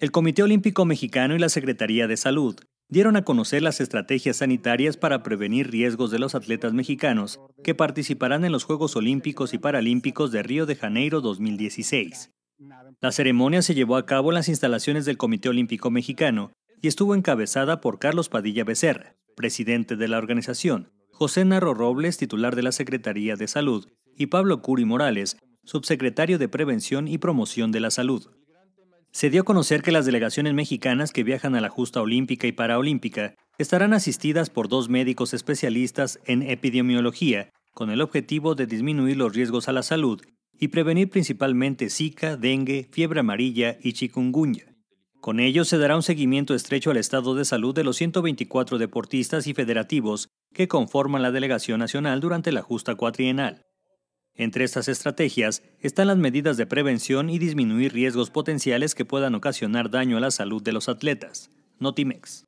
El Comité Olímpico Mexicano y la Secretaría de Salud dieron a conocer las estrategias sanitarias para prevenir riesgos de los atletas mexicanos que participarán en los Juegos Olímpicos y Paralímpicos de Río de Janeiro 2016. La ceremonia se llevó a cabo en las instalaciones del Comité Olímpico Mexicano y estuvo encabezada por Carlos Padilla Becerra, presidente de la organización, José Narro Robles, titular de la Secretaría de Salud, y Pablo Curi Morales, subsecretario de Prevención y Promoción de la Salud. Se dio a conocer que las delegaciones mexicanas que viajan a la justa olímpica y paraolímpica estarán asistidas por dos médicos especialistas en epidemiología, con el objetivo de disminuir los riesgos a la salud y prevenir principalmente Zika, dengue, fiebre amarilla y chikungunya. Con ello se dará un seguimiento estrecho al estado de salud de los 124 deportistas y federativos que conforman la delegación nacional durante la justa cuatrienal. Entre estas estrategias están las medidas de prevención y disminuir riesgos potenciales que puedan ocasionar daño a la salud de los atletas. Notimex.